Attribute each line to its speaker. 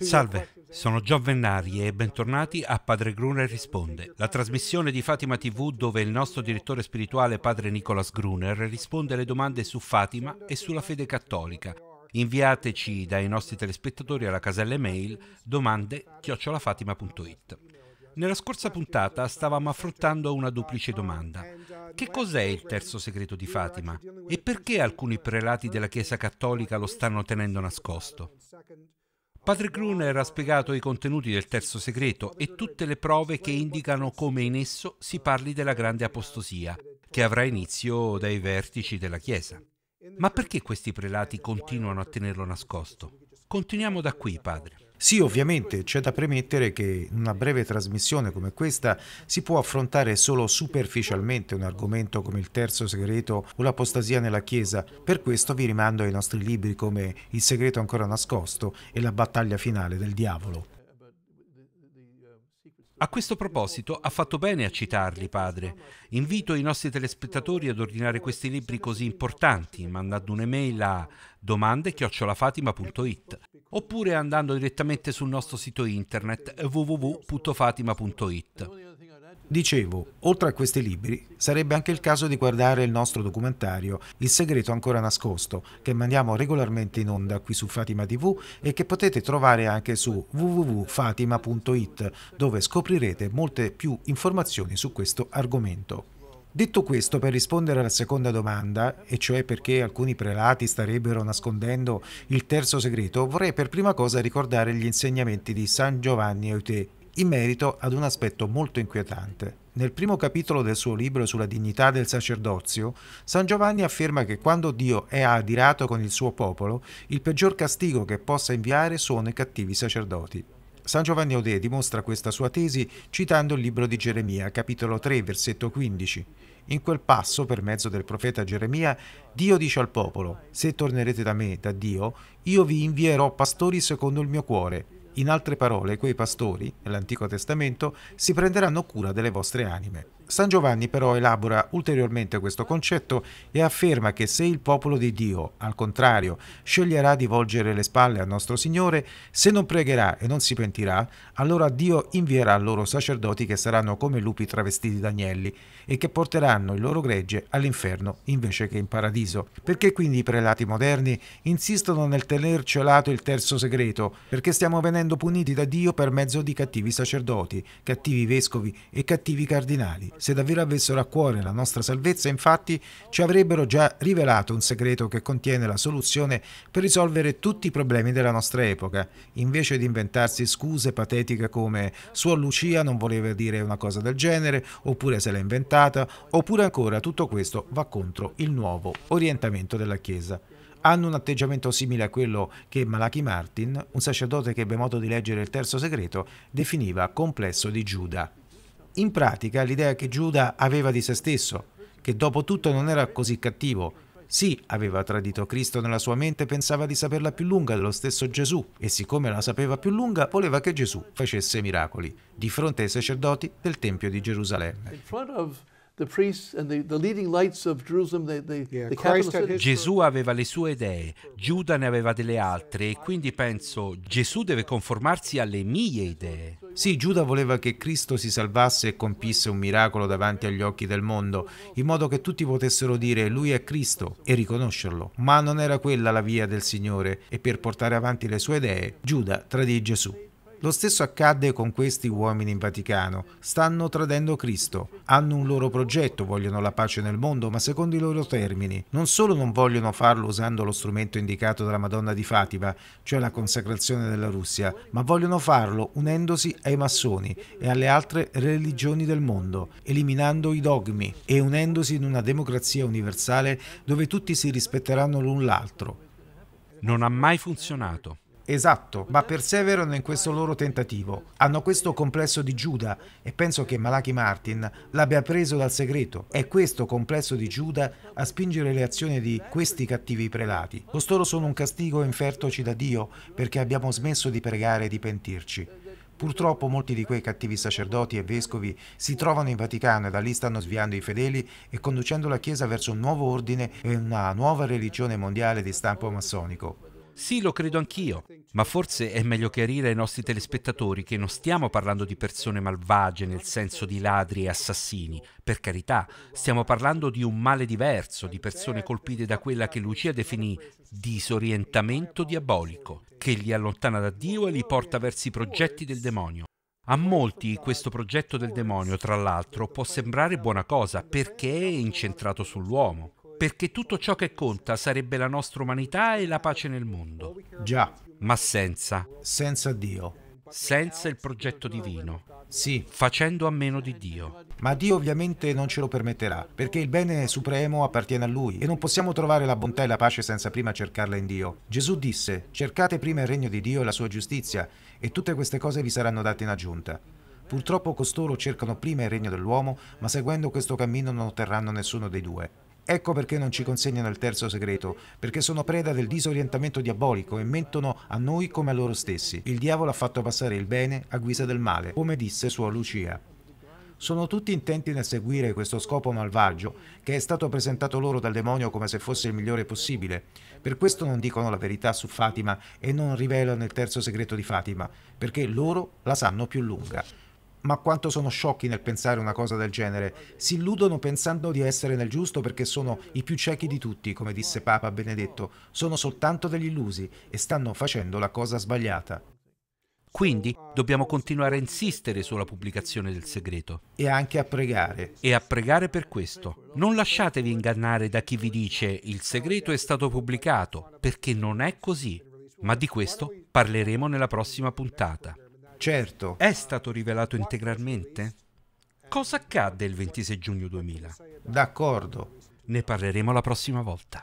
Speaker 1: Salve, sono Gio Vennari e bentornati a Padre Gruner Risponde, la trasmissione di Fatima TV dove il nostro direttore spirituale Padre Nicolas Gruner risponde alle domande su Fatima e sulla fede cattolica. Inviateci dai nostri telespettatori alla casella email domande chiocciolafatima.it. Nella scorsa puntata stavamo affrontando una duplice domanda. Che cos'è il terzo segreto di Fatima e perché alcuni prelati della Chiesa Cattolica lo stanno tenendo nascosto? Padre Gruner ha spiegato i contenuti del terzo segreto e tutte le prove che indicano come in esso si parli della grande apostosia, che avrà inizio dai vertici della Chiesa. Ma perché questi prelati
Speaker 2: continuano a tenerlo nascosto? Continuiamo da qui, padre. Sì, ovviamente c'è da premettere che in una breve trasmissione come questa si può affrontare solo superficialmente un argomento come il terzo segreto o l'apostasia nella Chiesa. Per questo vi rimando ai nostri libri come Il segreto ancora nascosto e La battaglia finale del diavolo.
Speaker 1: A questo proposito ha fatto bene a citarli, padre. Invito i nostri telespettatori ad ordinare questi libri così importanti mandando un'email a domande-fatima.it oppure andando direttamente sul nostro sito internet
Speaker 2: www.fatima.it. Dicevo, oltre a questi libri, sarebbe anche il caso di guardare il nostro documentario Il segreto ancora nascosto, che mandiamo regolarmente in onda qui su Fatima TV e che potete trovare anche su www.fatima.it, dove scoprirete molte più informazioni su questo argomento. Detto questo, per rispondere alla seconda domanda, e cioè perché alcuni prelati starebbero nascondendo il terzo segreto, vorrei per prima cosa ricordare gli insegnamenti di San Giovanni Euté in merito ad un aspetto molto inquietante. Nel primo capitolo del suo libro sulla dignità del sacerdozio, San Giovanni afferma che quando Dio è adirato con il suo popolo, il peggior castigo che possa inviare sono i cattivi sacerdoti. San Giovanni Odè dimostra questa sua tesi citando il libro di Geremia, capitolo 3, versetto 15. In quel passo, per mezzo del profeta Geremia, Dio dice al popolo, se tornerete da me, da Dio, io vi invierò pastori secondo il mio cuore. In altre parole, quei pastori, nell'Antico Testamento, si prenderanno cura delle vostre anime. San Giovanni però elabora ulteriormente questo concetto e afferma che se il popolo di Dio, al contrario, sceglierà di volgere le spalle al nostro Signore, se non pregherà e non si pentirà, allora Dio invierà loro sacerdoti che saranno come lupi travestiti da d'agnelli e che porteranno il loro gregge all'inferno invece che in paradiso. Perché quindi i prelati moderni insistono nel tener celato il terzo segreto? Perché stiamo venendo puniti da Dio per mezzo di cattivi sacerdoti, cattivi vescovi e cattivi cardinali. Se davvero avessero a cuore la nostra salvezza, infatti, ci avrebbero già rivelato un segreto che contiene la soluzione per risolvere tutti i problemi della nostra epoca, invece di inventarsi scuse patetiche come Suor Lucia non voleva dire una cosa del genere, oppure se l'è inventata, oppure ancora tutto questo va contro il nuovo orientamento della Chiesa hanno un atteggiamento simile a quello che Malachi Martin, un sacerdote che ebbe modo di leggere il terzo segreto, definiva complesso di Giuda in pratica l'idea che Giuda aveva di se stesso, che dopo tutto non era così cattivo. Sì, aveva tradito Cristo nella sua mente pensava di saperla più lunga dello stesso Gesù, e siccome la sapeva più lunga, voleva che Gesù facesse miracoli di fronte ai sacerdoti del Tempio di Gerusalemme.
Speaker 1: In front of Gesù
Speaker 2: aveva le sue idee,
Speaker 1: Giuda ne aveva delle altre e quindi penso Gesù deve conformarsi alle mie idee.
Speaker 2: Sì, Giuda voleva che Cristo si salvasse e compisse un miracolo davanti agli occhi del mondo, in modo che tutti potessero dire lui è Cristo e riconoscerlo. Ma non era quella la via del Signore e per portare avanti le sue idee, Giuda tradì Gesù. Lo stesso accadde con questi uomini in Vaticano. Stanno tradendo Cristo. Hanno un loro progetto, vogliono la pace nel mondo, ma secondo i loro termini. Non solo non vogliono farlo usando lo strumento indicato dalla Madonna di Fatima, cioè la consacrazione della Russia, ma vogliono farlo unendosi ai massoni e alle altre religioni del mondo, eliminando i dogmi e unendosi in una democrazia universale dove tutti si rispetteranno l'un l'altro. Non ha mai funzionato. Esatto, ma perseverano in questo loro tentativo. Hanno questo complesso di Giuda e penso che Malachi Martin l'abbia preso dal segreto. È questo complesso di Giuda a spingere le azioni di questi cattivi prelati. Costoro sono un castigo infertoci da Dio perché abbiamo smesso di pregare e di pentirci. Purtroppo molti di quei cattivi sacerdoti e vescovi si trovano in Vaticano e da lì stanno sviando i fedeli e conducendo la Chiesa verso un nuovo ordine e una nuova religione mondiale di stampo massonico.
Speaker 1: Sì, lo credo anch'io, ma forse è meglio chiarire ai nostri telespettatori che non stiamo parlando di persone malvagie nel senso di ladri e assassini, per carità, stiamo parlando di un male diverso, di persone colpite da quella che Lucia definì disorientamento diabolico, che li allontana da Dio e li porta verso i progetti del demonio. A molti questo progetto del demonio, tra l'altro, può sembrare buona cosa perché è incentrato sull'uomo perché tutto ciò che conta sarebbe la nostra umanità e
Speaker 2: la pace nel mondo. Già.
Speaker 1: Ma senza. Senza Dio. Senza il progetto divino. Sì. Facendo a meno di Dio.
Speaker 2: Ma Dio ovviamente non ce lo permetterà, perché il bene supremo appartiene a Lui e non possiamo trovare la bontà e la pace senza prima cercarla in Dio. Gesù disse, cercate prima il regno di Dio e la sua giustizia, e tutte queste cose vi saranno date in aggiunta. Purtroppo costoro cercano prima il regno dell'uomo, ma seguendo questo cammino non otterranno nessuno dei due. Ecco perché non ci consegnano il terzo segreto, perché sono preda del disorientamento diabolico e mentono a noi come a loro stessi. Il diavolo ha fatto passare il bene a guisa del male, come disse Suor Lucia. Sono tutti intenti nel seguire questo scopo malvagio che è stato presentato loro dal demonio come se fosse il migliore possibile. Per questo non dicono la verità su Fatima e non rivelano il terzo segreto di Fatima, perché loro la sanno più lunga ma quanto sono sciocchi nel pensare una cosa del genere. Si illudono pensando di essere nel giusto perché sono i più ciechi di tutti, come disse Papa Benedetto, sono soltanto degli illusi e stanno facendo la cosa sbagliata. Quindi dobbiamo continuare a insistere sulla pubblicazione del segreto. E anche a pregare. E a pregare per
Speaker 1: questo. Non lasciatevi ingannare da chi vi dice il segreto è stato pubblicato, perché non è così. Ma di questo parleremo nella prossima puntata. Certo. È stato rivelato integralmente? Cosa accadde il 26 giugno 2000? D'accordo. Ne parleremo la prossima volta.